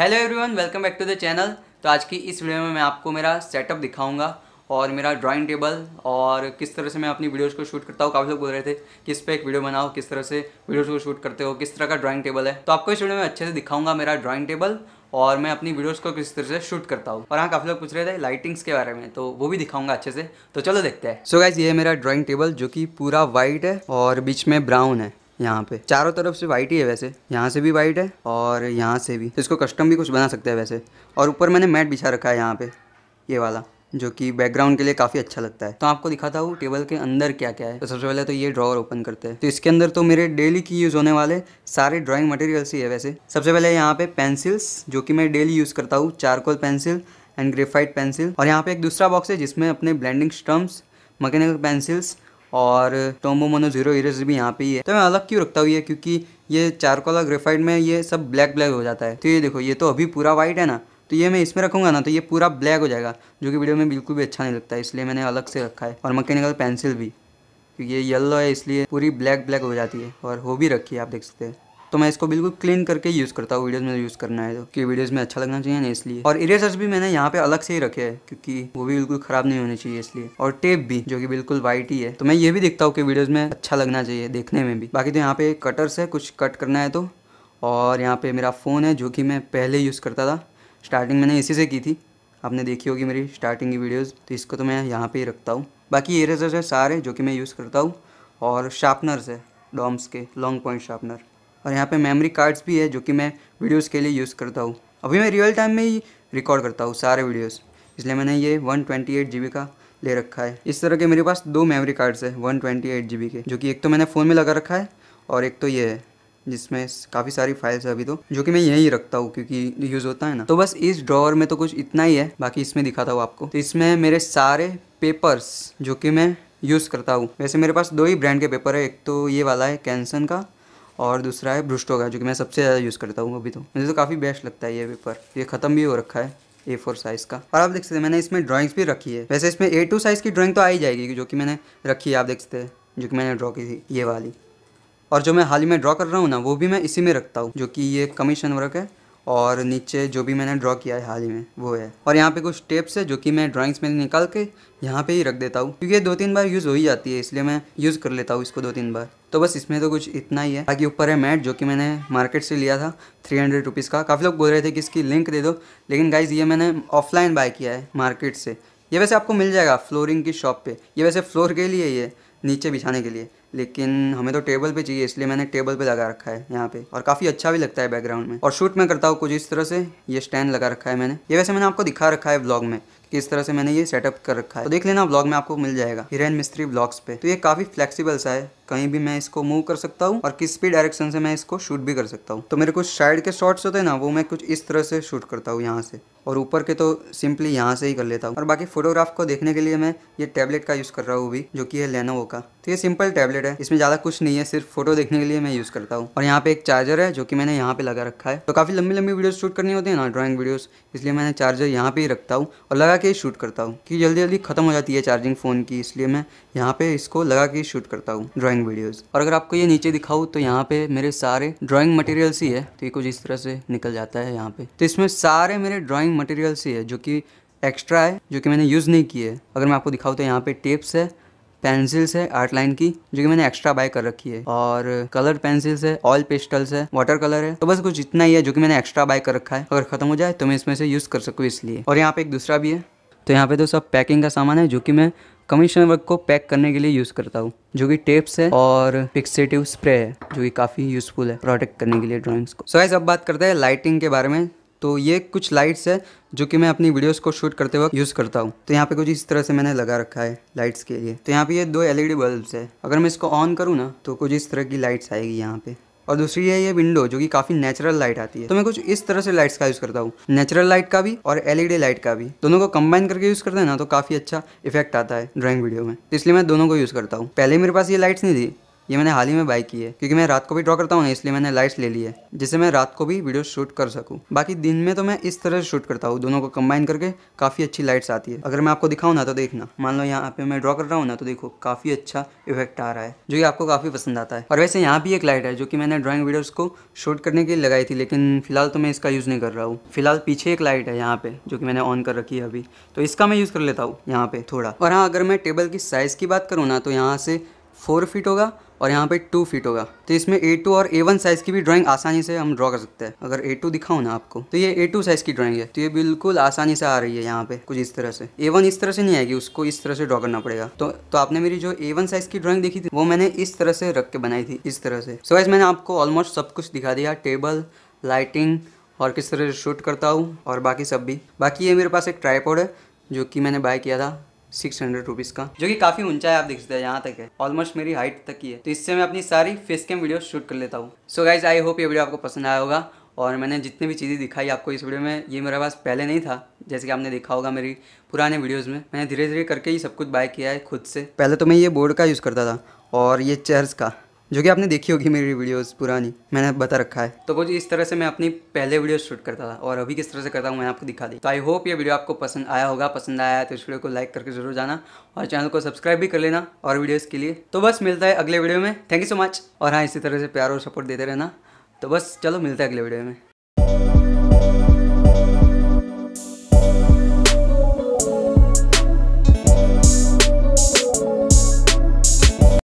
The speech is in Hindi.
hello everyone welcome back to the channel तो आज की इस वीडियो में मैं आपको मेरा सेटअप दिखाऊंगा और मेरा ड्राइंग टेबल और किस तरह से मैं अपनी वीडियोज़ को शूट करता हूँ काफ़ी लोग बोल रहे थे कि इस पर एक वीडियो बनाओ किस तरह से वीडियोज़ को शूट करते हो किस तरह का ड्राइंग टेबल है तो आपको इस वीडियो में अच्छे से दिखाऊंगा मेरा ड्राइंग टेबल और मैं अपनी वीडियोज़ को किस तरह से शूट करता हूँ और हाँ काफ़ी लोग पूछ रहे थे लाइटिंग्स के बारे में तो वो भी दिखाऊंगा अच्छे से तो चलो देखते हैं सो गाइज ये मेरा ड्राइंग टेबल जो कि पूरा वाइट है और बीच में ब्राउन है यहाँ पे चारों तरफ से वाइट ही है वैसे यहाँ से भी वाइट है और यहाँ से भी इसको कस्टम भी कुछ बना सकते हैं वैसे और ऊपर मैंने मैट बिछा रखा है यहाँ पे ये वाला जो कि बैकग्राउंड के लिए काफ़ी अच्छा लगता है तो आपको दिखाता हूँ टेबल के अंदर क्या क्या है तो सबसे पहले तो ये ड्रॉवर ओपन करते हैं तो इसके अंदर तो मेरे डेली की यूज़ होने वाले सारे ड्राइंग मटेरियल्स ही है वैसे सबसे पहले यहाँ पे पेंसिल्स जो कि मैं डेली यूज़ करता हूँ charcoal pencil and graphite pencil और यहाँ पे एक दूसरा बॉक्स है जिसमें अपने ब्लैंडिंग स्टम्प्स मकैनिकल पेंसिल्स और टोम्बो मोनो जीरो इरेज भी यहाँ पे ही है तो मैं अलग क्यों रखता हुई है क्योंकि ये चार और ग्रेफाइट में ये सब ब्लैक ब्लैक हो जाता है तो ये देखो ये तो अभी पूरा वाइट है ना तो ये मैं इसमें रखूँगा ना तो ये पूरा ब्लैक हो जाएगा जो कि वीडियो में बिल्कुल भी अच्छा नहीं लगता है इसलिए मैंने अलग से रखा है और मकैनिकल पेंसिल भी क्योंकि ये येलो है इसलिए पूरी ब्लैक ब्लैक हो जाती है और हो भी रखी है आप देख सकते हैं तो मैं इसको बिल्कुल क्लीन करके यूज़ करता हूँ वीडियोज़ में यूज़ करना है तो कि वीडियोज़ में अच्छा लगना चाहिए ना इसलिए और इरेजर्स भी मैंने यहाँ पे अलग से ही रखे हैं क्योंकि वो भी बिल्कुल ख़राब नहीं होने चाहिए इसलिए और टेप भी जो कि बिल्कुल वाइट ही है तो मैं ये भी देखता हूँ कि वीडियोज़ में अच्छा लगना चाहिए देखने में भी बाकी तो यहाँ पे कटर्स है कुछ कट करना है तो और यहाँ पर मेरा फ़ोन है जो कि मैं पहले यूज़ करता था स्टार्टिंग मैंने इसी से की थी आपने देखी होगी मेरी स्टार्टिंग की वीडियोज़ तो इसको तो मैं यहाँ पर ही रखता हूँ बाकी इरेजर्स है सारे जो कि मैं यूज़ करता हूँ और शार्पनर्स है डॉम्स के लॉन्ग पॉइंट शार्पनर और यहाँ पे मेमोरी कार्ड्स भी है जो कि मैं वीडियोस के लिए यूज़ करता हूँ अभी मैं रियल टाइम में ही रिकॉर्ड करता हूँ सारे वीडियोस इसलिए मैंने ये वन ट्वेंटी का ले रखा है इस तरह के मेरे पास दो मेमोरी कार्ड्स है वन ट्वेंटी के जो कि एक तो मैंने फ़ोन में लगा रखा है और एक तो ये है जिसमें काफ़ी सारी फाइल्स है अभी तो जो कि मैं यहीं रखता हूँ क्योंकि यूज़ होता है ना तो बस इस ड्रॉवर में तो कुछ इतना ही है बाकी इसमें दिखाता हूँ आपको तो इसमें मेरे सारे पेपर्स जो कि मैं यूज़ करता हूँ वैसे मेरे पास दो ही ब्रांड के पेपर है एक तो ये वाला है कैंसन का और दूसरा है ब्रुस्टो का जो कि मैं सबसे ज़्यादा यूज़ करता हूँ अभी तो मुझे तो काफ़ी बेस्ट लगता है ये पेपर ये ख़त्म भी हो रखा है ए फोर साइज़ का और आप देख सकते हैं मैंने इसमें ड्राइंग्स भी रखी है वैसे इसमें ए टू साइज़ की ड्राइंग तो आई जाएगी जो कि मैंने रखी है आप देख सकते हैं जो कि मैंने ड्रॉ की थी ये वाली और जो मैं हाल ही में ड्रॉ कर रहा हूँ ना वो भी मैं इसी में रखता हूँ जो कि ये कमीशन वर्क है और नीचे जो भी मैंने ड्रॉ किया है हाल ही में वो है और यहाँ पे कुछ टेप्स है जो कि मैं ड्राइंग्स में निकाल के यहाँ पे ही रख देता हूँ क्योंकि दो तीन बार यूज़ हो ही जाती है इसलिए मैं यूज़ कर लेता हूँ इसको दो तीन बार तो बस इसमें तो कुछ इतना ही है बाकी ऊपर है मैट जो कि मैंने मार्केट से लिया था थ्री हंड्रेड रुपीज़ का काफ़ी लोग बोल रहे थे कि इसकी लिंक दे दो लेकिन गाइज ये मैंने ऑफलाइन बाय किया है मार्केट से ये वैसे आपको मिल जाएगा फ्लोरिंग की शॉप पर ये वैसे फ्लोर के लिए ही है नीचे बिछाने के लिए लेकिन हमें तो टेबल पे चाहिए इसलिए मैंने टेबल पे लगा रखा है यहाँ पे और काफ़ी अच्छा भी लगता है बैकग्राउंड में और शूट मैं करता हूँ कुछ इस तरह से ये स्टैंड लगा रखा है मैंने ये वैसे मैंने आपको दिखा रखा है ब्लॉग में कि इस तरह से मैंने ये सेटअप कर रखा है तो देख लेना ब्लॉग में आपको मिल जाएगा हिरेन मिस्त्री ब्लॉग्स पे तो ये काफ़ी फ्लेक्सिबल सा है कहीं भी मैं इसको मूव कर सकता हूँ और किस भी डायरेक्शन से मैं इसको शूट भी कर सकता हूँ तो मेरे कुछ साइड के शॉट्स होते हैं ना वो मैं कुछ इस तरह से शूट करता हूँ यहाँ से और ऊपर के तो सिंपली यहाँ से ही कर लेता हूँ और बाकी फोटोग्राफ को देखने के लिए मैं ये टैबलेट का यूज़ कर रहा हूँ भी जो कि है लेनोवो का तो ये सिंपल टैबलेट वॉलेट है इसमें ज़्यादा कुछ नहीं है सिर्फ फोटो देखने के लिए मैं यूज़ करता हूँ और यहाँ पे एक चार्जर है जो कि मैंने यहाँ पे लगा रखा है तो काफ़ी लंबी लंबी वीडियो शूट करनी होती है ना ड्राइंग वीडियो इसलिए मैंने चार्जर यहाँ पे ही रखता हूँ और लगा के ही शूट करता हूँ क्योंकि जल्दी जल्दी खत्म हो जाती है चार्जिंग फ़ोन की इसलिए मैं यहाँ पे इसको लगा के शूट करता हूँ ड्रॉइंग वीडियोज़ और अगर आपको ये नीचे दिखाऊँ तो यहाँ पे मेरे सारे ड्रॉइंग मटेरियल्स ही है तो ये कुछ इस तरह से निकल जाता है यहाँ पे तो इसमें सारे मेरे ड्रॉइंग मटेरियल्स ही है जो कि एक्स्ट्रा है जो कि मैंने यूज़ नहीं किए अगर मैं आपको दिखाऊँ तो यहाँ पे टेप्स है पेंसिल्स है आर्ट लाइन की जो कि मैंने एक्स्ट्रा बाय कर रखी है और कलर पेंसिल्स है ऑयल पेस्टल्स है वाटर कलर है तो बस कुछ इतना ही है जो कि मैंने एक्स्ट्रा बाय कर रखा है अगर खत्म हो जाए तो मैं इसमें से यूज़ कर सकूँ इसलिए और यहाँ पे एक दूसरा भी है तो यहाँ पे तो सब पैकिंग का सामान है जो कि मैं कमीशन वर्क को पैक करने के लिए यूज़ करता हूँ जो कि टेप्स है और फिक्सेटिव स्प्रे है जो कि काफ़ी यूजफुल है प्रोटेक्ट करने के लिए ड्राइंग्स को सो so, अब बात करते हैं लाइटिंग के बारे में तो ये कुछ लाइट्स है जो कि मैं अपनी वीडियोस को शूट करते वक्त यूज़ करता हूँ तो यहाँ पे कुछ इस तरह से मैंने लगा रखा है लाइट्स के लिए तो यहाँ पे ये दो एलईडी बल्ब्स है अगर मैं इसको ऑन करूँ ना तो कुछ इस तरह की लाइट्स आएगी यहाँ पे और दूसरी है ये विंडो जो कि काफी नेचुरल लाइट आती है तो मैं कुछ इस तरह से लाइट्स का यूज करता हूँ नेचुरल लाइट का भी और एलईडी लाइट का भी दोनों को कंबाइन करके यूज करते हैं ना तो काफी अच्छा इफेक्ट आता है ड्राइंग वीडियो में तो इसलिए मैं दोनों को यूज करता हूँ पहले मेरे पास ये लाइट्स नहीं थी ये मैंने हाल ही में बाई की है क्योंकि मैं रात को भी ड्रॉ करता हूँ ना इसलिए मैंने लाइट्स ले ली है जिससे मैं रात को भी वीडियो शूट कर सकूँ बाकी दिन में तो मैं इस तरह से शूट करता हूँ दोनों को कंबाइन करके काफ़ी अच्छी लाइट्स आती है अगर मैं आपको दिखाऊँ ना तो देखना मान लो यहाँ पे मैं ड्रॉ कर रहा हूँ ना तो देखो काफ़ी अच्छा इफेक्ट आ रहा है जो कि आपको काफ़ी पसंद आता है और वैसे यहाँ भी एक लाइट है जो कि मैंने ड्रॉइंग वीडियोज़ को शूट करने के लिए लगाई थी लेकिन फिलहाल तो मैं इसका यूज़ नहीं कर रहा हूँ फिलहाल पीछे एक लाइट है यहाँ पे जो कि मैंने ऑन कर रखी है अभी तो इसका मैं यूज़ कर लेता हूँ यहाँ पे थोड़ा और हाँ अगर मैं टेबल की साइज़ की बात करूँ ना तो यहाँ से फोर फीट होगा और यहाँ पे टू फीट होगा तो इसमें ए टू और ए वन साइज़ की भी ड्राइंग आसानी से हम ड्रॉ कर सकते हैं अगर ए टू दिखाऊ ना आपको तो ये ए टू साइज़ की ड्राइंग है तो ये बिल्कुल आसानी से आ रही है यहाँ पे कुछ इस तरह से ए वन इस तरह से नहीं आएगी उसको इस तरह से ड्रॉ करना पड़ेगा तो तो आपने मेरी जो ए वन साइज़ की ड्रॉइंग देखी थी वो मैंने इस तरह से रख के बनाई थी इस तरह से सो so, मैंने आपको ऑलमोस्ट सब कुछ दिखा दिया टेबल लाइटिंग और किस तरह से शूट करता हूँ और बाकी सब भी बाकी ये मेरे पास एक ट्राईपोड है जो कि मैंने बाय किया था सिक्स हंड्रेड रुपीज़ का जो कि काफ़ी ऊंचा है आप देख सकते हैं यहाँ तक है ऑलमोस्ट मेरी हाइट तक ही है तो इससे मैं अपनी सारी फेस कैम वीडियो शूट कर लेता हूँ सो गाइज आई होप ये वीडियो आपको पसंद आया होगा और मैंने जितनी भी चीज़ें दिखाई आपको इस वीडियो में ये मेरे पास पहले नहीं था जैसे कि आपने देखा होगा मेरी पुराने वीडियोस में मैंने धीरे धीरे करके ही सब कुछ बाय किया है खुद से पहले तो मैं ये बोर्ड का यूज़ करता था और ये चेयर्स का जो कि आपने देखी होगी मेरी वीडियोस पुरानी मैंने बता रखा है तो वो जी इस तरह से मैं अपनी पहले वीडियो शूट करता था और अभी किस तरह से करता हूँ मैं आपको दिखा दी तो आई होप ये वीडियो आपको पसंद आया होगा पसंद आया है तो इस वीडियो को लाइक करके जरूर जाना और चैनल को सब्सक्राइब भी कर लेना और वीडियोज़ के लिए तो बस मिलता है अगले वीडियो में थैंक यू सो मच और हाँ इसी तरह से प्यार और सपोर्ट देते रहना तो बस चलो मिलता है अगले वीडियो में